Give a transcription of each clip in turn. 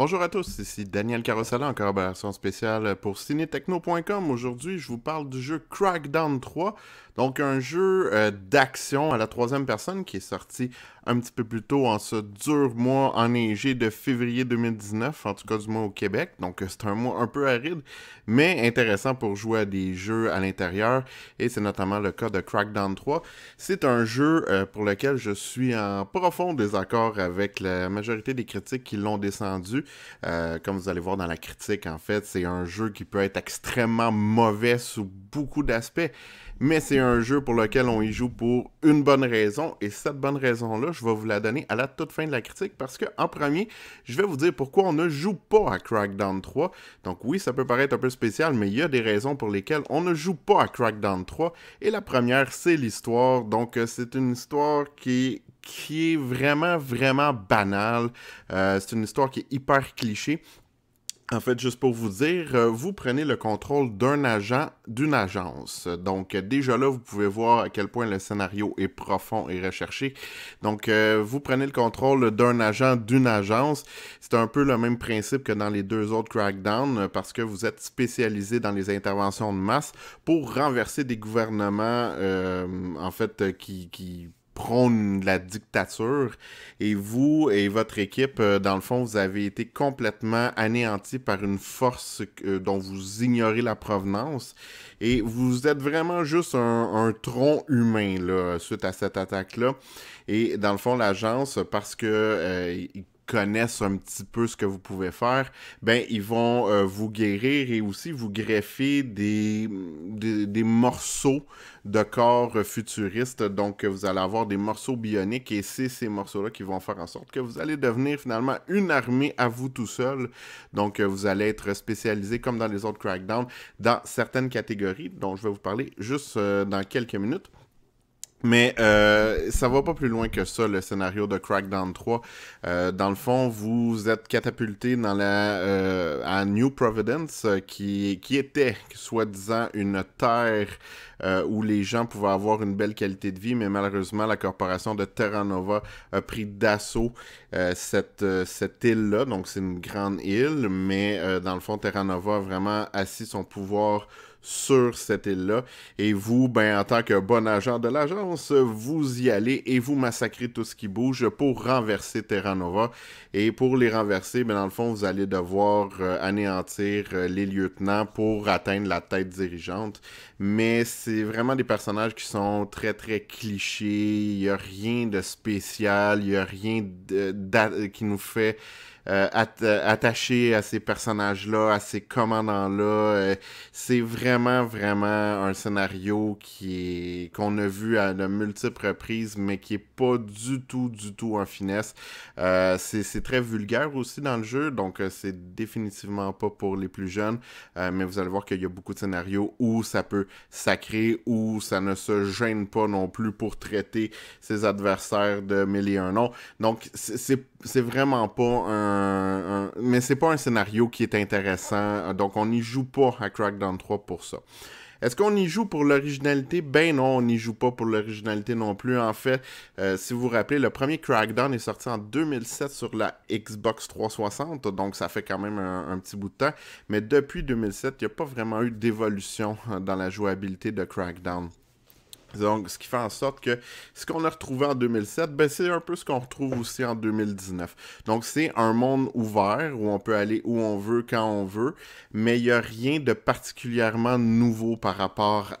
Bonjour à tous, ici Daniel encore en collaboration spéciale pour Cinetechno.com Aujourd'hui, je vous parle du jeu Crackdown 3, donc un jeu euh, d'action à la troisième personne qui est sorti un petit peu plus tôt en ce dur mois enneigé de février 2019, en tout cas du mois au Québec. Donc euh, c'est un mois un peu aride, mais intéressant pour jouer à des jeux à l'intérieur. Et c'est notamment le cas de Crackdown 3. C'est un jeu euh, pour lequel je suis en profond désaccord avec la majorité des critiques qui l'ont descendu. Euh, comme vous allez voir dans la critique, en fait, c'est un jeu qui peut être extrêmement mauvais sous beaucoup d'aspects mais c'est un jeu pour lequel on y joue pour une bonne raison. Et cette bonne raison-là, je vais vous la donner à la toute fin de la critique parce que, en premier, je vais vous dire pourquoi on ne joue pas à Crackdown 3. Donc, oui, ça peut paraître un peu spécial, mais il y a des raisons pour lesquelles on ne joue pas à Crackdown 3. Et la première, c'est l'histoire. Donc, euh, c'est une histoire qui est vraiment, vraiment banale. Euh, c'est une histoire qui est hyper cliché. En fait, juste pour vous dire, euh, vous prenez le contrôle d'un agent d'une agence. Donc euh, déjà là, vous pouvez voir à quel point le scénario est profond et recherché. Donc euh, vous prenez le contrôle d'un agent d'une agence. C'est un peu le même principe que dans les deux autres crackdowns parce que vous êtes spécialisé dans les interventions de masse pour renverser des gouvernements en fait qui, qui de la dictature. Et vous et votre équipe, euh, dans le fond, vous avez été complètement anéantis par une force euh, dont vous ignorez la provenance. Et vous êtes vraiment juste un, tronc humain là, suite à cette attaque-là. Et dans le fond, l'agence, parce que euh, connaissent un petit peu ce que vous pouvez faire, ben ils vont euh, vous guérir et aussi vous greffer des, des, morceaux de corps futuristes. Donc euh, vous allez avoir des morceaux bioniques et c'est ces morceaux-là qui vont faire en sorte que vous allez devenir finalement une armée à vous tout seul. Donc euh, vous allez être spécialisé comme dans les autres Crackdown dans certaines catégories dont je vais vous parler juste dans quelques minutes. Mais euh, ça va pas plus loin que ça, le scénario de Crackdown 3. Euh, dans le fond, vous êtes catapulté dans la, euh, à New Providence, euh, qui, qui était, soi-disant, une terre où les gens pouvaient avoir une belle qualité de vie, mais malheureusement, la corporation de Terra Nova a pris d'assaut cette, cette île-là. Donc, c'est une grande île, mais dans le fond, Terra Nova a vraiment assis son pouvoir sur cette île-là. Et vous, ben, en tant que bon agent de l'agence, vous y allez et vous massacrez tout ce qui bouge pour renverser Terra Nova. Et pour les renverser, ben, dans le fond, vous allez devoir euh, anéantir euh, les lieutenants pour atteindre la tête dirigeante. Mais c'est vraiment des personnages qui sont très, très clichés. Il n'y a rien de spécial. Il n'y a rien qui nous fait... Euh, euh, attaché à ces personnages-là, à ces commandants-là. Euh, c'est vraiment, vraiment un scénario qui qu'on a vu à de multiples reprises, mais qui est pas du tout, du tout en finesse. c'est très vulgaire aussi dans le jeu, donc c'est définitivement pas pour les plus jeunes, mais vous allez voir qu'il y a beaucoup de scénarios où ça peut sacrer, où ça ne se gêne pas non plus pour traiter ses adversaires de mille et un nom. Donc c'est c'est vraiment pas un, mais c'est pas un scénario qui est intéressant donc on n'y joue pas à Crackdown 3 pour ça. Est-ce qu'on y joue pour l'originalité Ben non, on n'y joue pas pour l'originalité non plus. En fait, euh, si vous vous rappelez, le premier Crackdown est sorti en 2007 sur la Xbox 360, donc ça fait quand même un, petit bout de temps. Mais depuis 2007, il n'y a pas vraiment eu d'évolution euh, dans la jouabilité de Crackdown. Donc, ce qui fait en sorte que ce qu'on a retrouvé en 2007, ben, c'est un peu ce qu'on retrouve aussi en 2019. Donc, c'est un monde ouvert où on peut aller où on veut, quand on veut, mais il n'y a rien de particulièrement nouveau par rapport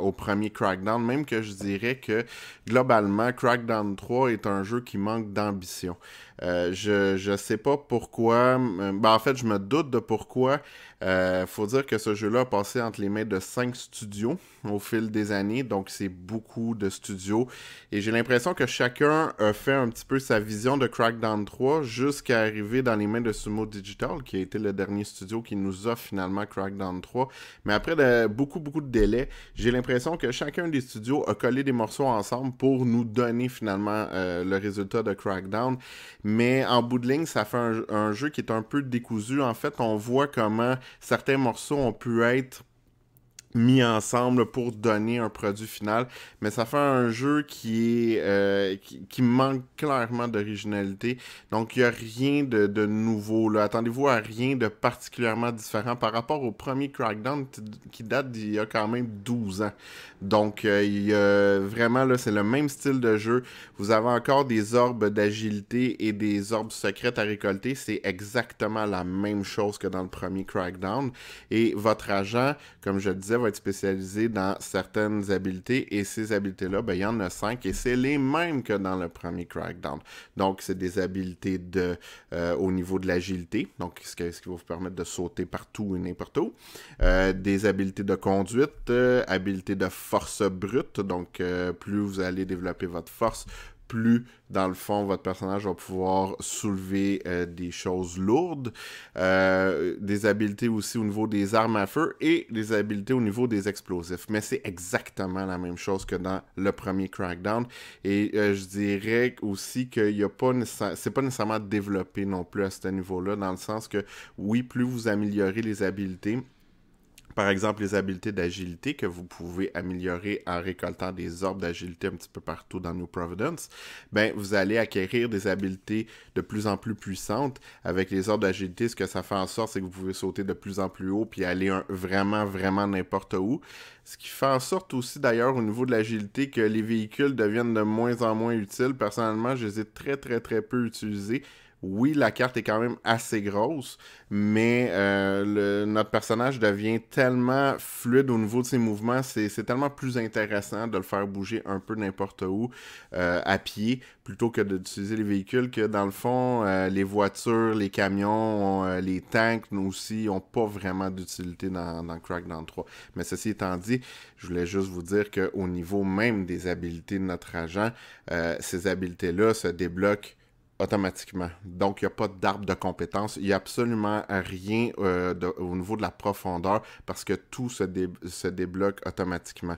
au premier Crackdown, même que je dirais que globalement, Crackdown 3 est un jeu qui manque d'ambition. Euh, je, ne sais pas pourquoi. Euh, ben, en fait, je me doute de pourquoi. il euh, faut dire que ce jeu-là a passé entre les mains de cinq studios au fil des années donc c'est beaucoup de studios. Et j'ai l'impression que chacun a fait un petit peu sa vision de Crackdown 3 jusqu'à arriver dans les mains de Sumo Digital, qui a été le dernier studio qui nous offre finalement Crackdown 3. Mais après beaucoup, beaucoup de délais, j'ai l'impression que chacun des studios a collé des morceaux ensemble pour nous donner finalement euh, le résultat de Crackdown. Mais en bout de ligne, ça fait un jeu qui est un peu décousu. En fait, on voit comment certains morceaux ont pu être mis ensemble pour donner un produit final. Mais ça fait un jeu qui est euh, qui, manque clairement d'originalité. Donc il n'y a rien de, de nouveau. Attendez-vous à rien de particulièrement différent par rapport au premier Crackdown qui date d'il y a quand même 12 ans. Donc euh, il y a, vraiment là, c'est le même style de jeu. Vous avez encore des orbes d'agilité et des orbes secrètes à récolter. C'est exactement la même chose que dans le premier Crackdown. Et votre agent, comme je le disais, va être spécialisé dans certaines habiletés et ces habiletés-là, ben, il y en a cinq et c'est les mêmes que dans le premier Crackdown. Donc, c'est des habiletés de, euh, au niveau de l'agilité, donc ce, qui va vous permettre de sauter partout et n'importe où. Euh, des habiletés de conduite, euh, habiletés de force brute, donc plus vous allez développer votre force, plus, dans le fond, votre personnage va pouvoir soulever euh, des choses lourdes, euh, des habiletés aussi au niveau des armes à feu et des habiletés au niveau des explosifs. Mais c'est exactement la même chose que dans le premier Crackdown. Et euh, je dirais aussi que a pas c'est pas nécessairement développé non plus à ce niveau-là, dans le sens que oui, plus vous améliorez les habiletés, par exemple, les habiletés d'agilité que vous pouvez améliorer en récoltant des orbes d'agilité un petit peu partout dans New Providence, ben, vous allez acquérir des habiletés de plus en plus puissantes. Avec les orbes d'agilité, ce que ça fait en sorte, c'est que vous pouvez sauter de plus en plus haut puis aller vraiment, vraiment n'importe où. Ce qui fait en sorte aussi, d'ailleurs, au niveau de l'agilité, que les véhicules deviennent de moins en moins utiles. Personnellement, je les ai très, très, très peu utilisés oui, la carte est quand même assez grosse, mais euh, notre personnage devient tellement fluide au niveau de ses mouvements, c'est tellement plus intéressant de le faire bouger un peu n'importe où euh, à pied plutôt que d'utiliser les véhicules que dans le fond, euh, les voitures, les camions, les tanks, nous aussi, n'ont pas vraiment d'utilité dans, dans Crackdown 3. Mais ceci étant dit, je voulais juste vous dire qu'au niveau même des habiletés de notre agent, ces habiletés là se débloquent automatiquement. Donc, il n'y a pas d'arbre de compétences. Il n'y a absolument rien euh, au niveau de la profondeur parce que tout se débloque automatiquement.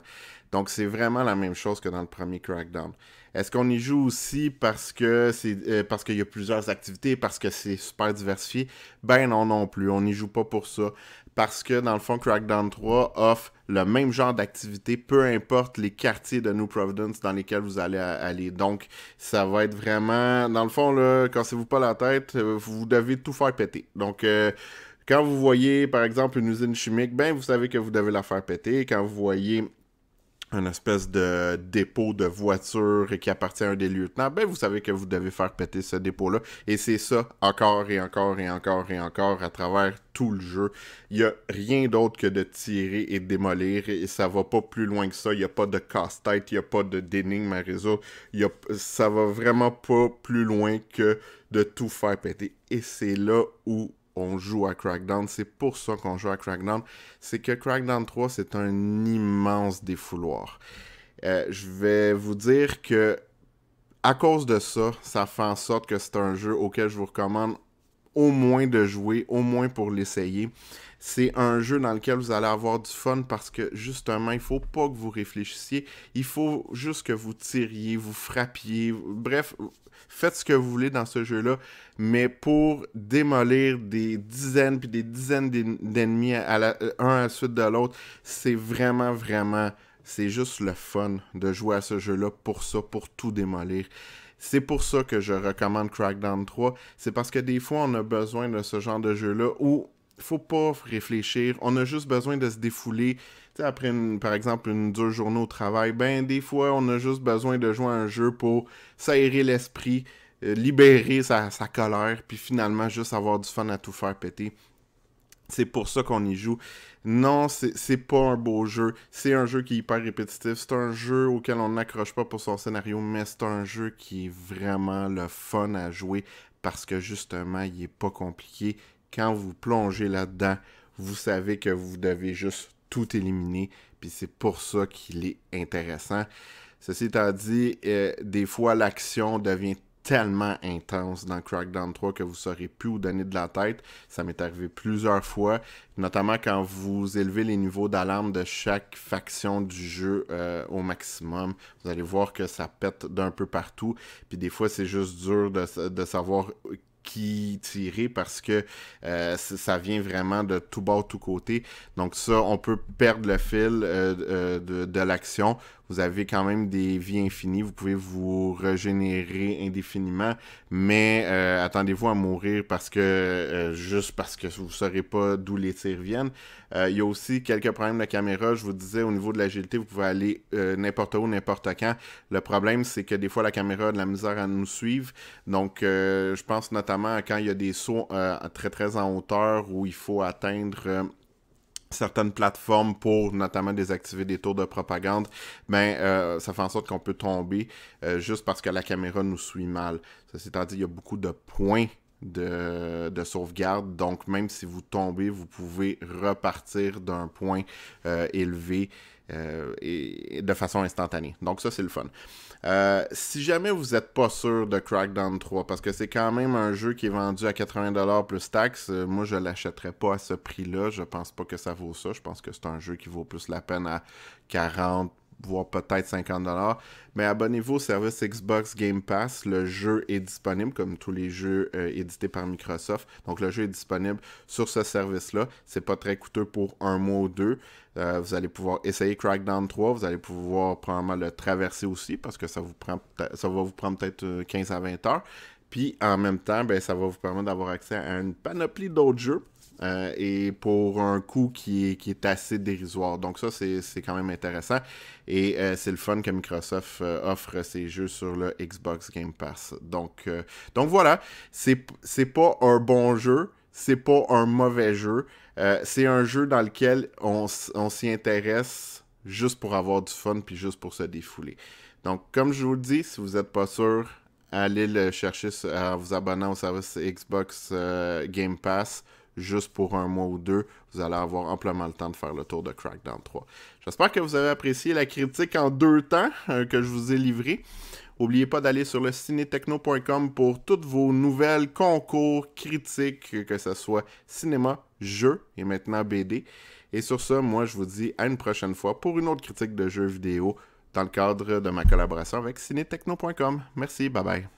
Donc, c'est vraiment la même chose que dans le premier Crackdown. Est-ce qu'on y joue aussi parce que c'est euh, parce qu'il y a plusieurs activités, parce que c'est super diversifié? Ben non non plus, on n'y joue pas pour ça. Parce que dans le fond, Crackdown 3 offre le même genre d'activité, peu importe les quartiers de New Providence dans lesquels vous allez aller. Donc, ça va être vraiment. Dans le fond, là, cassez-vous pas la tête, euh, vous devez tout faire péter. Donc euh, quand vous voyez, par exemple, une usine chimique, ben vous savez que vous devez la faire péter. Quand vous voyez une espèce de dépôt de voiture qui appartient à un des lieutenants, ben vous savez que vous devez faire péter ce dépôt-là. Et c'est ça encore et encore et encore et encore à travers tout le jeu. Il n'y a rien d'autre que de tirer et de démolir et ça va pas plus loin que ça. Il n'y a pas de casse-tête, il n'y a pas de d'énigme à résoudre. Il a, ça va vraiment pas plus loin que de tout faire péter. Et c'est là où on joue à Crackdown. C'est pour ça qu'on joue à Crackdown. C'est que Crackdown 3, c'est un immense défouloir. Euh, je vais vous dire que à cause de ça, ça fait en sorte que c'est un jeu auquel je vous recommande au moins de jouer, au moins pour l'essayer. C'est un jeu dans lequel vous allez avoir du fun parce que justement, il faut pas que vous réfléchissiez. Il faut juste que vous tiriez, vous frappiez. Bref, faites ce que vous voulez dans ce jeu-là. Mais pour démolir des dizaines puis des dizaines d'ennemis à euh, un à la suite de l'autre, c'est vraiment, vraiment. C'est juste le fun de jouer à ce jeu-là pour ça, pour tout démolir. C'est pour ça que je recommande Crackdown 3. C'est parce que des fois, on a besoin de ce genre de jeu-là où faut pas réfléchir. On a juste besoin de se défouler. après, par exemple, une dure journée au travail, ben des fois, on a juste besoin de jouer un jeu pour s'aérer l'esprit, euh, libérer sa, sa colère, puis finalement, juste avoir du fun à tout faire péter. C'est pour ça qu'on y joue. Non, c'est pas un beau jeu. C'est un jeu qui est hyper répétitif. C'est un jeu auquel on n'accroche pas pour son scénario, mais c'est un jeu qui est vraiment le fun à jouer parce que justement, il est pas compliqué. Quand vous plongez là-dedans, vous savez que vous devez juste tout éliminer. Puis c'est pour ça qu'il est intéressant. Ceci étant dit, euh, des fois l'action devient tellement intense dans Crackdown 3 que vous ne saurez plus où donner de la tête. Ça m'est arrivé plusieurs fois, notamment quand vous élevez les niveaux d'alarme de chaque faction du jeu euh, au maximum. Vous allez voir que ça pète d'un peu partout. Puis des fois, c'est juste dur de savoir qui tirer parce que euh, ça vient vraiment de tout bas, tout côté. Donc ça, on peut perdre le fil euh, euh, de, de l'action vous avez quand même des vies infinies. Vous pouvez vous régénérer indéfiniment. Mais euh, attendez-vous à mourir parce que euh, juste parce que vous ne saurez pas d'où les tirs viennent. Euh, il y a aussi quelques problèmes de caméra. Je vous disais, au niveau de l'agilité, vous pouvez aller n'importe où, n'importe quand. Le problème, c'est que des fois, la caméra a de la misère à nous suivre. Donc, je pense notamment à quand il y a des sauts très, très en hauteur où il faut atteindre certaines plateformes pour notamment désactiver des tours de propagande, mais ben, euh, ça fait en sorte qu'on peut tomber euh, juste parce que la caméra nous suit mal. C'est-à-dire il y a beaucoup de points de, sauvegarde. Donc, même si vous tombez, vous pouvez repartir d'un point euh, élevé euh, et, de façon instantanée. Donc ça, c'est le fun. Euh, si jamais vous n'êtes pas sûr de Crackdown 3, parce que c'est quand même un jeu qui est vendu à 80$ plus taxes, euh, moi je l'achèterais pas à ce prix-là. Je pense pas que ça vaut ça. Je pense que c'est un jeu qui vaut plus la peine à 40, voire peut-être 50 Mais abonnez-vous au service Xbox Game Pass. Le jeu est disponible, comme tous les jeux euh, édités par Microsoft. Donc, le jeu est disponible sur ce service-là. C'est pas très coûteux pour un mois ou deux. Euh, vous allez pouvoir essayer Crackdown 3. Vous allez pouvoir probablement le traverser aussi parce que ça, vous prend ça va vous prendre peut-être 15 euh, à 20 heures. Puis en même temps, ben, ça va vous permettre d'avoir accès à une panoplie d'autres jeux euh, et pour un coût qui est, assez dérisoire. Donc ça, c'est quand même intéressant. Et euh, c'est le fun que Microsoft euh, offre ses jeux sur le Xbox Game Pass. Donc, donc voilà, c'est pas un bon jeu, c'est pas un mauvais jeu. c'est un jeu dans lequel on, on s'y intéresse juste pour avoir du fun puis juste pour se défouler. Donc, comme je vous le dis, si vous n'êtes pas sûr, allez le chercher en vous abonnant au service Xbox Game Pass juste pour un mois ou deux, vous allez avoir amplement le temps de faire le tour de Crackdown 3. J'espère que vous avez apprécié la critique en deux temps euh, que je vous ai livrée. N'oubliez pas d'aller sur le cinétechno.com pour toutes vos nouvelles concours, critiques, que ce soit cinéma, jeu et maintenant BD. Et sur ce, moi, je vous dis à une prochaine fois pour une autre critique de jeux vidéo dans le cadre de ma collaboration avec cinétechno.com. Merci, bye bye.